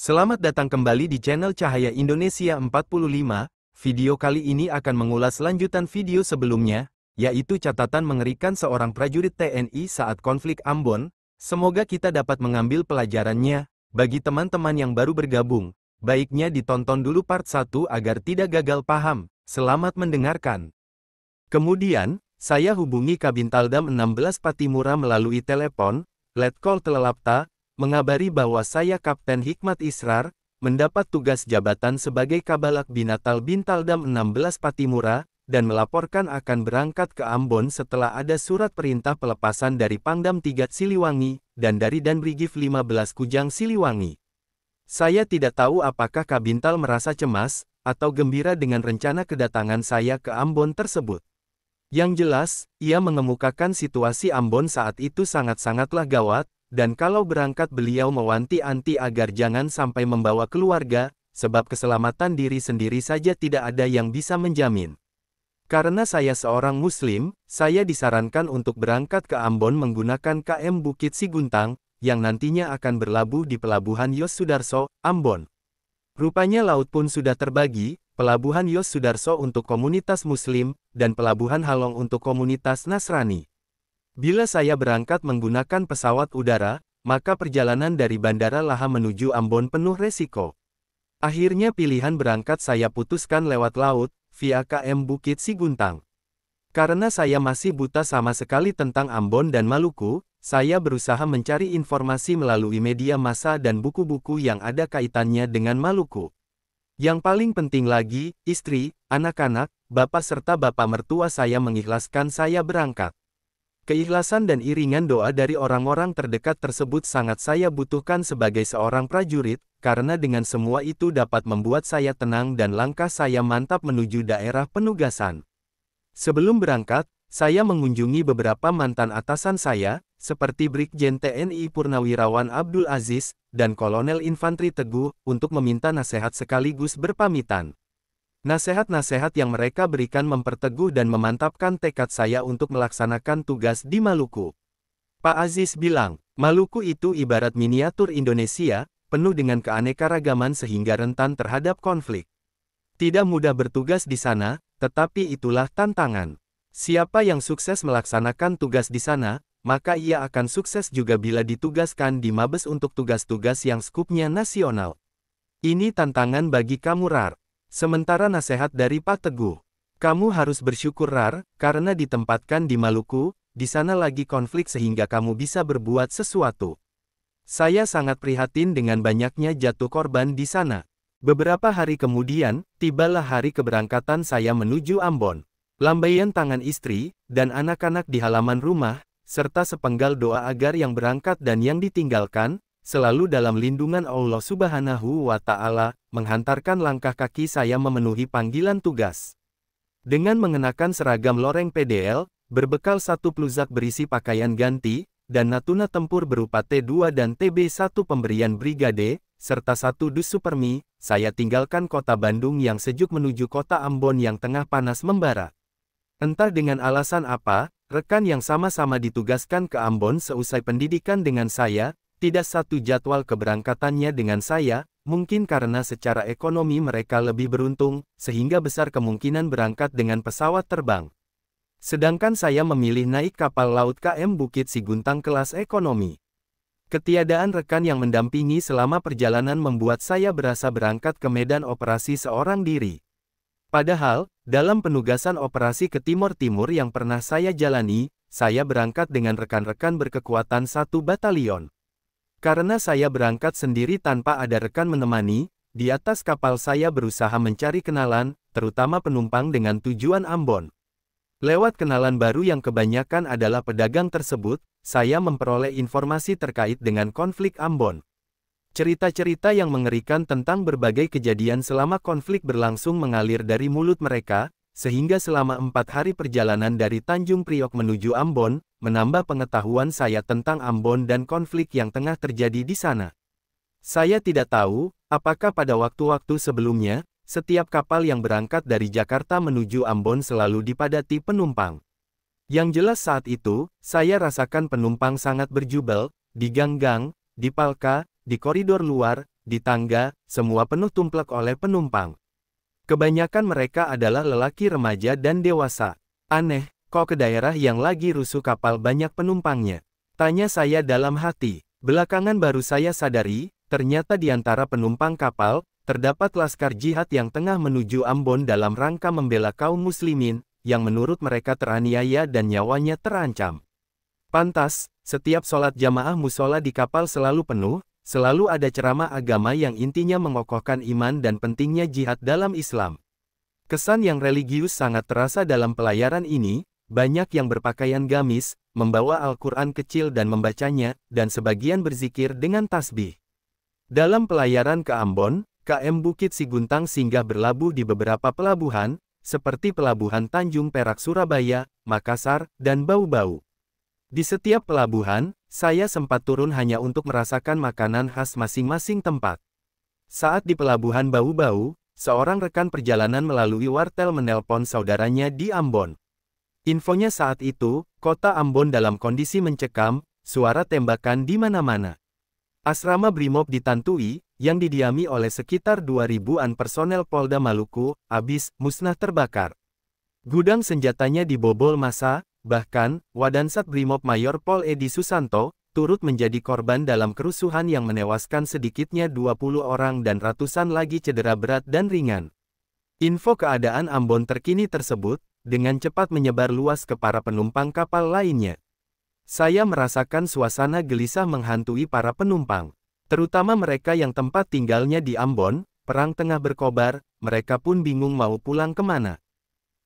Selamat datang kembali di channel Cahaya Indonesia 45. Video kali ini akan mengulas lanjutan video sebelumnya, yaitu catatan mengerikan seorang prajurit TNI saat konflik Ambon. Semoga kita dapat mengambil pelajarannya. Bagi teman-teman yang baru bergabung, baiknya ditonton dulu part 1 agar tidak gagal paham. Selamat mendengarkan. Kemudian, saya hubungi Kabintaldam 16 Patimura melalui telepon, Letkol Telelapta, mengabari bahwa saya Kapten Hikmat Israr, mendapat tugas jabatan sebagai Kabalak Binatal Bintaldam 16 Patimura, dan melaporkan akan berangkat ke Ambon setelah ada surat perintah pelepasan dari Pangdam 3 Siliwangi, dan dari Danbrigif 15 Kujang Siliwangi. Saya tidak tahu apakah Kabintal merasa cemas, atau gembira dengan rencana kedatangan saya ke Ambon tersebut. Yang jelas, ia mengemukakan situasi Ambon saat itu sangat-sangatlah gawat, dan kalau berangkat beliau mewanti-anti agar jangan sampai membawa keluarga, sebab keselamatan diri sendiri saja tidak ada yang bisa menjamin. Karena saya seorang Muslim, saya disarankan untuk berangkat ke Ambon menggunakan KM Bukit Siguntang, yang nantinya akan berlabuh di Pelabuhan Yos Sudarso, Ambon. Rupanya laut pun sudah terbagi, Pelabuhan Yos Sudarso untuk komunitas Muslim, dan Pelabuhan Halong untuk komunitas Nasrani. Bila saya berangkat menggunakan pesawat udara, maka perjalanan dari Bandara Laha menuju Ambon penuh resiko. Akhirnya pilihan berangkat saya putuskan lewat laut, via KM Bukit Siguntang. Karena saya masih buta sama sekali tentang Ambon dan Maluku, saya berusaha mencari informasi melalui media massa dan buku-buku yang ada kaitannya dengan Maluku. Yang paling penting lagi, istri, anak-anak, bapak serta bapak mertua saya mengikhlaskan saya berangkat. Keikhlasan dan iringan doa dari orang-orang terdekat tersebut sangat saya butuhkan sebagai seorang prajurit, karena dengan semua itu dapat membuat saya tenang dan langkah saya mantap menuju daerah penugasan. Sebelum berangkat, saya mengunjungi beberapa mantan atasan saya, seperti Brigjen TNI Purnawirawan Abdul Aziz dan Kolonel Infanteri Teguh, untuk meminta nasihat sekaligus berpamitan. Nasehat-nasehat yang mereka berikan memperteguh dan memantapkan tekad saya untuk melaksanakan tugas di Maluku. Pak Aziz bilang, Maluku itu ibarat miniatur Indonesia, penuh dengan keanekaragaman sehingga rentan terhadap konflik. Tidak mudah bertugas di sana, tetapi itulah tantangan. Siapa yang sukses melaksanakan tugas di sana, maka ia akan sukses juga bila ditugaskan di Mabes untuk tugas-tugas yang skupnya nasional. Ini tantangan bagi kamu Rar. Sementara nasihat dari Pak Teguh, kamu harus bersyukur Rar, karena ditempatkan di Maluku, di sana lagi konflik sehingga kamu bisa berbuat sesuatu. Saya sangat prihatin dengan banyaknya jatuh korban di sana. Beberapa hari kemudian, tibalah hari keberangkatan saya menuju Ambon. Lambaian tangan istri, dan anak-anak di halaman rumah, serta sepenggal doa agar yang berangkat dan yang ditinggalkan, selalu dalam lindungan Allah Subhanahu wa Ta'ala, menghantarkan langkah kaki saya memenuhi panggilan tugas. Dengan mengenakan seragam loreng PDL, berbekal satu pluzak berisi pakaian ganti, dan Natuna tempur berupa T2 dan TB1 pemberian Brigade, serta satu dus supermi, saya tinggalkan kota Bandung yang sejuk menuju kota Ambon yang tengah panas membara. Entah dengan alasan apa, rekan yang sama-sama ditugaskan ke Ambon seusai pendidikan dengan saya, tidak satu jadwal keberangkatannya dengan saya, mungkin karena secara ekonomi mereka lebih beruntung, sehingga besar kemungkinan berangkat dengan pesawat terbang. Sedangkan saya memilih naik kapal laut KM Bukit Siguntang kelas ekonomi. Ketiadaan rekan yang mendampingi selama perjalanan membuat saya berasa berangkat ke medan operasi seorang diri. Padahal, dalam penugasan operasi ke Timur Timur yang pernah saya jalani, saya berangkat dengan rekan-rekan berkekuatan satu batalion. Karena saya berangkat sendiri tanpa ada rekan menemani, di atas kapal saya berusaha mencari kenalan, terutama penumpang dengan tujuan Ambon. Lewat kenalan baru yang kebanyakan adalah pedagang tersebut, saya memperoleh informasi terkait dengan konflik Ambon. Cerita-cerita yang mengerikan tentang berbagai kejadian selama konflik berlangsung mengalir dari mulut mereka, sehingga selama empat hari perjalanan dari Tanjung Priok menuju Ambon, menambah pengetahuan saya tentang Ambon dan konflik yang tengah terjadi di sana. Saya tidak tahu, apakah pada waktu-waktu sebelumnya, setiap kapal yang berangkat dari Jakarta menuju Ambon selalu dipadati penumpang. Yang jelas saat itu, saya rasakan penumpang sangat berjubel, di gang-gang, di palka, di koridor luar, di tangga, semua penuh tumplek oleh penumpang. Kebanyakan mereka adalah lelaki remaja dan dewasa. Aneh, kok ke daerah yang lagi rusuh kapal banyak penumpangnya? Tanya saya dalam hati. Belakangan baru saya sadari, ternyata di antara penumpang kapal, terdapat laskar jihad yang tengah menuju Ambon dalam rangka membela kaum muslimin, yang menurut mereka teraniaya dan nyawanya terancam. Pantas, setiap sholat jamaah musola di kapal selalu penuh, selalu ada ceramah agama yang intinya mengokohkan iman dan pentingnya jihad dalam Islam. Kesan yang religius sangat terasa dalam pelayaran ini, banyak yang berpakaian gamis, membawa Al-Quran kecil dan membacanya, dan sebagian berzikir dengan tasbih. Dalam pelayaran ke Ambon, KM Bukit Siguntang singgah berlabuh di beberapa pelabuhan, seperti Pelabuhan Tanjung Perak Surabaya, Makassar, dan Bau-Bau. Di setiap pelabuhan, saya sempat turun hanya untuk merasakan makanan khas masing-masing tempat. Saat di Pelabuhan Bau-Bau, seorang rekan perjalanan melalui wartel menelpon saudaranya di Ambon. Infonya saat itu, kota Ambon dalam kondisi mencekam, suara tembakan di mana-mana. Asrama Brimob ditantui, yang didiami oleh sekitar 2.000-an personel Polda Maluku, habis musnah terbakar. Gudang senjatanya dibobol massa, bahkan, Wadansat Brimob Mayor Pol Edi Susanto, turut menjadi korban dalam kerusuhan yang menewaskan sedikitnya 20 orang dan ratusan lagi cedera berat dan ringan. Info keadaan Ambon terkini tersebut, dengan cepat menyebar luas ke para penumpang kapal lainnya. Saya merasakan suasana gelisah menghantui para penumpang, terutama mereka yang tempat tinggalnya di Ambon, perang tengah berkobar, mereka pun bingung mau pulang kemana.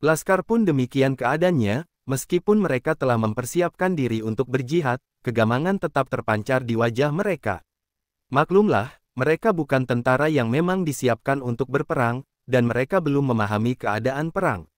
Laskar pun demikian keadaannya, meskipun mereka telah mempersiapkan diri untuk berjihad, kegamangan tetap terpancar di wajah mereka. Maklumlah, mereka bukan tentara yang memang disiapkan untuk berperang, dan mereka belum memahami keadaan perang.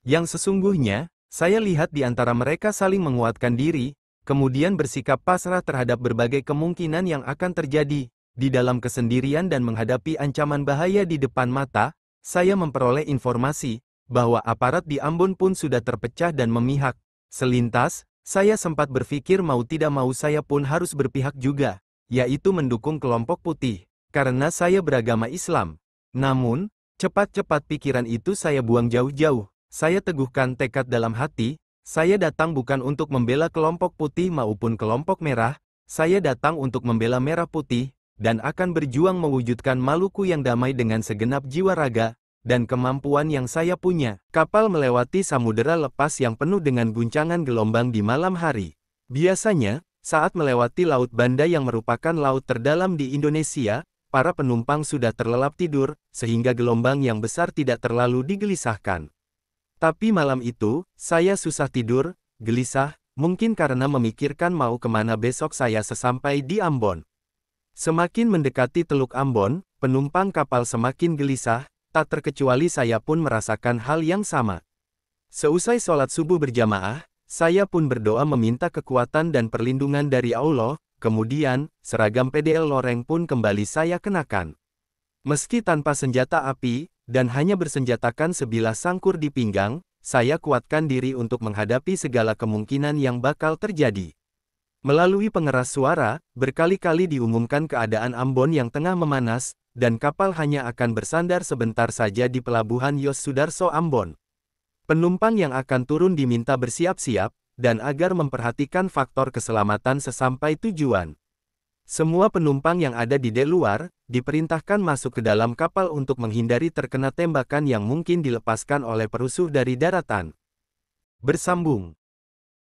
Yang sesungguhnya, saya lihat di antara mereka saling menguatkan diri, kemudian bersikap pasrah terhadap berbagai kemungkinan yang akan terjadi, di dalam kesendirian dan menghadapi ancaman bahaya di depan mata, saya memperoleh informasi, bahwa aparat di Ambon pun sudah terpecah dan memihak. Selintas, saya sempat berpikir mau tidak mau saya pun harus berpihak juga, yaitu mendukung kelompok putih, karena saya beragama Islam. Namun, cepat-cepat pikiran itu saya buang jauh-jauh, saya teguhkan tekad dalam hati, saya datang bukan untuk membela kelompok putih maupun kelompok merah, saya datang untuk membela merah putih, dan akan berjuang mewujudkan Maluku yang damai dengan segenap jiwa raga, dan kemampuan yang saya punya. Kapal melewati samudera lepas yang penuh dengan guncangan gelombang di malam hari. Biasanya, saat melewati Laut Banda yang merupakan laut terdalam di Indonesia, para penumpang sudah terlelap tidur, sehingga gelombang yang besar tidak terlalu digelisahkan. Tapi malam itu, saya susah tidur, gelisah, mungkin karena memikirkan mau kemana besok saya sesampai di Ambon. Semakin mendekati Teluk Ambon, penumpang kapal semakin gelisah, tak terkecuali saya pun merasakan hal yang sama. Seusai sholat subuh berjamaah, saya pun berdoa meminta kekuatan dan perlindungan dari Allah, kemudian, seragam PDL loreng pun kembali saya kenakan. Meski tanpa senjata api, dan hanya bersenjatakan sebilah sangkur di pinggang, saya kuatkan diri untuk menghadapi segala kemungkinan yang bakal terjadi. Melalui pengeras suara, berkali-kali diumumkan keadaan Ambon yang tengah memanas, dan kapal hanya akan bersandar sebentar saja di pelabuhan Yos Sudarso Ambon. Penumpang yang akan turun diminta bersiap-siap, dan agar memperhatikan faktor keselamatan sesampai tujuan. Semua penumpang yang ada di dek luar, diperintahkan masuk ke dalam kapal untuk menghindari terkena tembakan yang mungkin dilepaskan oleh perusuh dari daratan. Bersambung